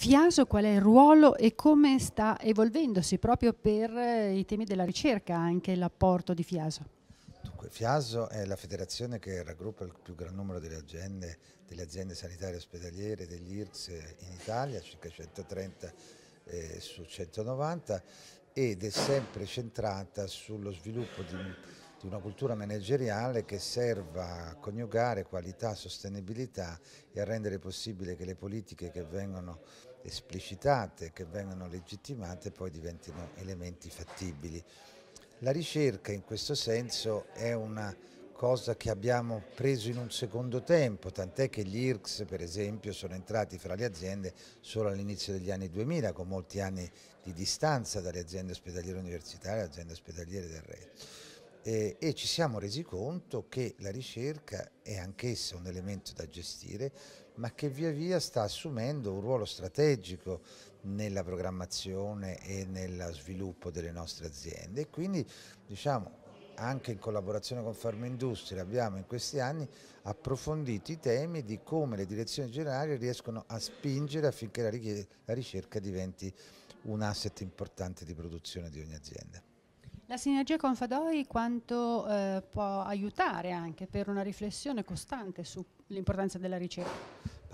Fiaso qual è il ruolo e come sta evolvendosi proprio per eh, i temi della ricerca, anche l'apporto di Fiaso? Dunque, Fiaso è la federazione che raggruppa il più gran numero delle aziende, delle aziende sanitarie ospedaliere, degli IRCS in Italia, circa 130 eh, su 190, ed è sempre centrata sullo sviluppo di, di una cultura manageriale che serva a coniugare qualità, sostenibilità e a rendere possibile che le politiche che vengono esplicitate, che vengano legittimate, poi diventino elementi fattibili. La ricerca in questo senso è una cosa che abbiamo preso in un secondo tempo, tant'è che gli IRCS per esempio sono entrati fra le aziende solo all'inizio degli anni 2000 con molti anni di distanza dalle aziende ospedaliere universitarie alle aziende ospedaliere del resto eh, e ci siamo resi conto che la ricerca è anch'essa un elemento da gestire, ma che via via sta assumendo un ruolo strategico nella programmazione e nello sviluppo delle nostre aziende e quindi diciamo anche in collaborazione con Farmaindustria abbiamo in questi anni approfondito i temi di come le direzioni generali riescono a spingere affinché la ricerca diventi un asset importante di produzione di ogni azienda. La sinergia con Fadoi quanto eh, può aiutare anche per una riflessione costante sull'importanza della ricerca?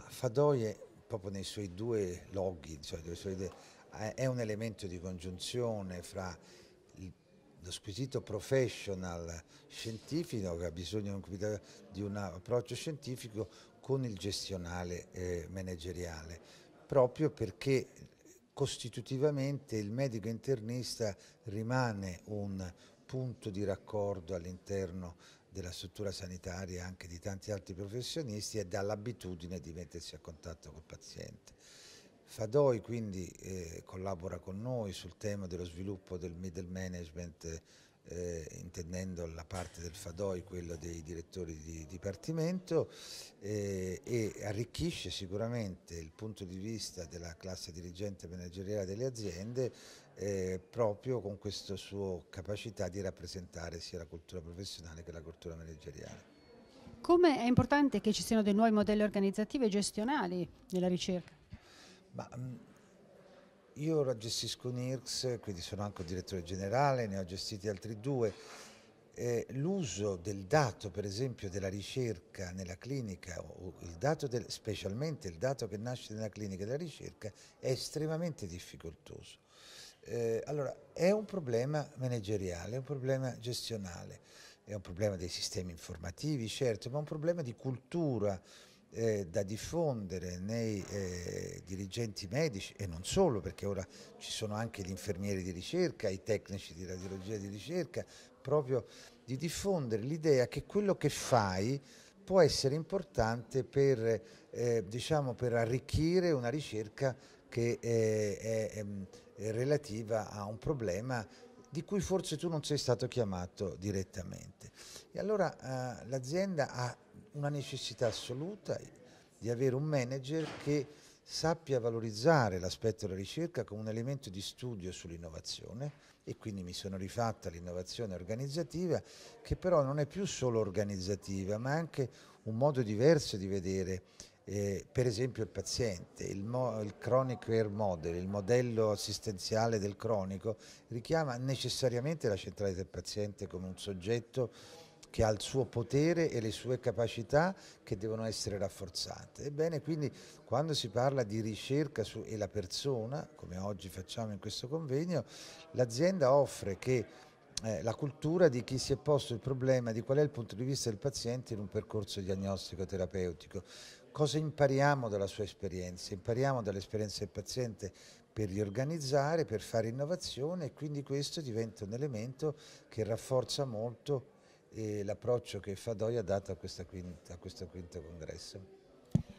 Fadoi è proprio nei suoi due loghi, cioè è un elemento di congiunzione fra lo squisito professional scientifico che ha bisogno di un approccio scientifico con il gestionale eh, manageriale, proprio perché costitutivamente il medico internista rimane un punto di raccordo all'interno della struttura sanitaria e anche di tanti altri professionisti e dall'abitudine di mettersi a contatto col paziente. Fadoi quindi eh, collabora con noi sul tema dello sviluppo del middle management eh, intendendo la parte del Fadoi, quella dei direttori di dipartimento, eh, e arricchisce sicuramente il punto di vista della classe dirigente manageriale delle aziende eh, proprio con questa sua capacità di rappresentare sia la cultura professionale che la cultura manageriale. Come è importante che ci siano dei nuovi modelli organizzativi e gestionali nella ricerca? Ma, mh, io ora gestisco NIRCS, quindi sono anche direttore generale, ne ho gestiti altri due. Eh, l'uso del dato, per esempio, della ricerca nella clinica, il del, specialmente il dato che nasce nella clinica della ricerca, è estremamente difficoltoso. Eh, allora, è un problema manageriale, è un problema gestionale, è un problema dei sistemi informativi, certo, ma è un problema di cultura eh, da diffondere nei eh, dirigenti medici e non solo, perché ora ci sono anche gli infermieri di ricerca, i tecnici di radiologia di ricerca, proprio di diffondere l'idea che quello che fai può essere importante per, eh, diciamo, per arricchire una ricerca che eh, è, è, è relativa a un problema di cui forse tu non sei stato chiamato direttamente. E allora eh, l'azienda ha una necessità assoluta di avere un manager che sappia valorizzare l'aspetto della ricerca come un elemento di studio sull'innovazione e quindi mi sono rifatta l'innovazione organizzativa che però non è più solo organizzativa ma anche un modo diverso di vedere eh, per esempio il paziente, il, il chronic care model, il modello assistenziale del cronico richiama necessariamente la centralità del paziente come un soggetto che ha il suo potere e le sue capacità che devono essere rafforzate. Ebbene, quindi quando si parla di ricerca su, e la persona, come oggi facciamo in questo convegno, l'azienda offre che eh, la cultura di chi si è posto il problema di qual è il punto di vista del paziente in un percorso diagnostico-terapeutico. Cosa impariamo dalla sua esperienza? Impariamo dall'esperienza del paziente per riorganizzare, per fare innovazione e quindi questo diventa un elemento che rafforza molto e l'approccio che Fadoi ha dato a, quinta, a questo quinto congresso.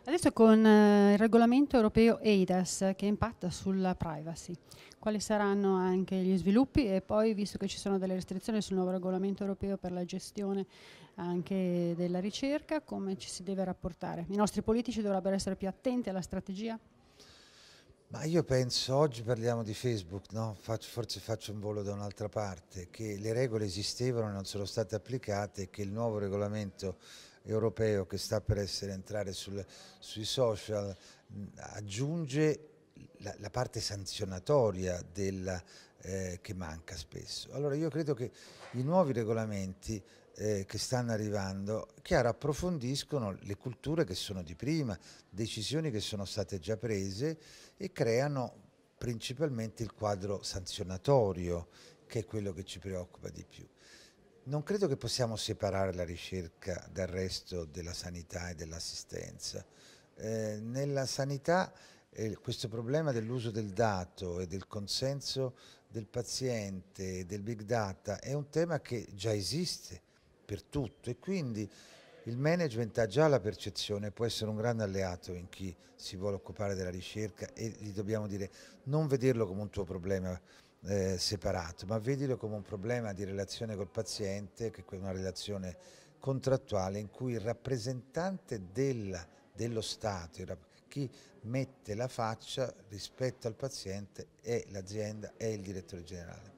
Adesso con eh, il regolamento europeo EIDAS che impatta sulla privacy, quali saranno anche gli sviluppi e poi visto che ci sono delle restrizioni sul nuovo regolamento europeo per la gestione anche della ricerca, come ci si deve rapportare? I nostri politici dovrebbero essere più attenti alla strategia? Ma io penso, oggi parliamo di Facebook, no? faccio, forse faccio un volo da un'altra parte, che le regole esistevano e non sono state applicate e che il nuovo regolamento europeo che sta per essere, entrare sul, sui social aggiunge la, la parte sanzionatoria della, eh, che manca spesso. Allora io credo che i nuovi regolamenti eh, che stanno arrivando, chiaro, approfondiscono le culture che sono di prima, decisioni che sono state già prese e creano principalmente il quadro sanzionatorio, che è quello che ci preoccupa di più. Non credo che possiamo separare la ricerca dal resto della sanità e dell'assistenza. Eh, nella sanità eh, questo problema dell'uso del dato e del consenso del paziente, del big data, è un tema che già esiste per tutto e quindi il management ha già la percezione, può essere un grande alleato in chi si vuole occupare della ricerca e gli dobbiamo dire non vederlo come un tuo problema eh, separato, ma vedilo come un problema di relazione col paziente, che è una relazione contrattuale in cui il rappresentante della, dello Stato, chi mette la faccia rispetto al paziente è l'azienda, è il direttore generale.